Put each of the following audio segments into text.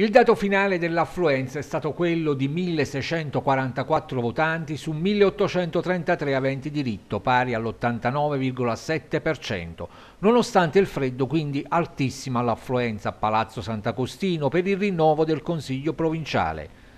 Il dato finale dell'affluenza è stato quello di 1.644 votanti su 1.833 aventi diritto, pari all'89,7%, nonostante il freddo quindi altissima l'affluenza a Palazzo Sant'Agostino per il rinnovo del Consiglio provinciale.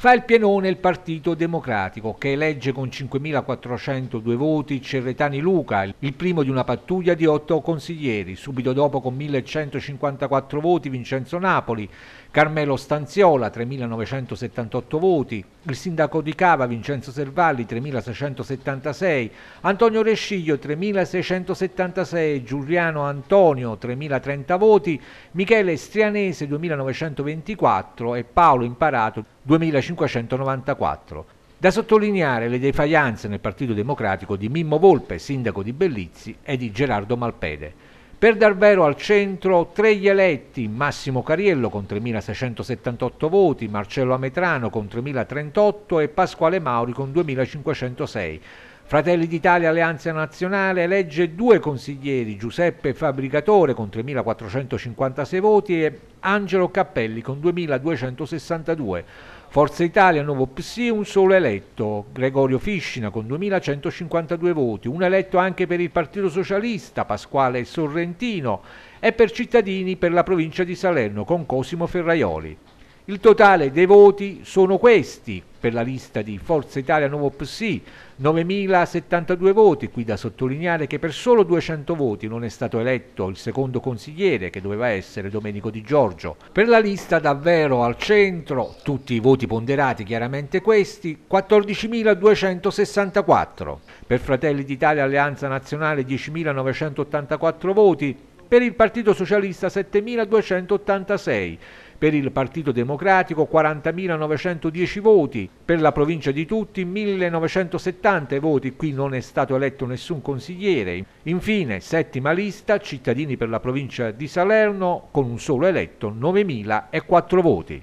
Fa il pienone il Partito Democratico, che elegge con 5.402 voti Cerretani Luca, il primo di una pattuglia di otto consiglieri. Subito dopo con 1.154 voti Vincenzo Napoli, Carmelo Stanziola 3.978 voti, il sindaco di Cava Vincenzo Servalli 3.676, Antonio Resciglio 3.676, Giuliano Antonio 3.030 voti, Michele Strianese 2.924 e Paolo Imparato 2594. Da sottolineare le defaianze nel Partito Democratico di Mimmo Volpe, sindaco di Bellizzi, e di Gerardo Malpede. Per davvero al centro tre gli eletti, Massimo Cariello con 3.678 voti, Marcello Ametrano con 3.038 e Pasquale Mauri con 2.506. Fratelli d'Italia Alleanza Nazionale elegge due consiglieri, Giuseppe Fabbricatore con 3.456 voti e Angelo Cappelli con 2.262. Forza Italia Nuovo PSI un solo eletto, Gregorio Fiscina con 2.152 voti, un eletto anche per il Partito Socialista, Pasquale Sorrentino e per Cittadini per la provincia di Salerno con Cosimo Ferraioli. Il totale dei voti sono questi per la lista di Forza Italia Nuovo PSI, 9.072 voti, qui da sottolineare che per solo 200 voti non è stato eletto il secondo consigliere che doveva essere Domenico Di Giorgio. Per la lista davvero al centro, tutti i voti ponderati chiaramente questi, 14.264. Per Fratelli d'Italia Alleanza Nazionale 10.984 voti, per il Partito Socialista 7.286 per il Partito Democratico 40.910 voti, per la provincia di Tutti 1.970 voti, qui non è stato eletto nessun consigliere. Infine, settima lista, cittadini per la provincia di Salerno, con un solo eletto 9.004 voti.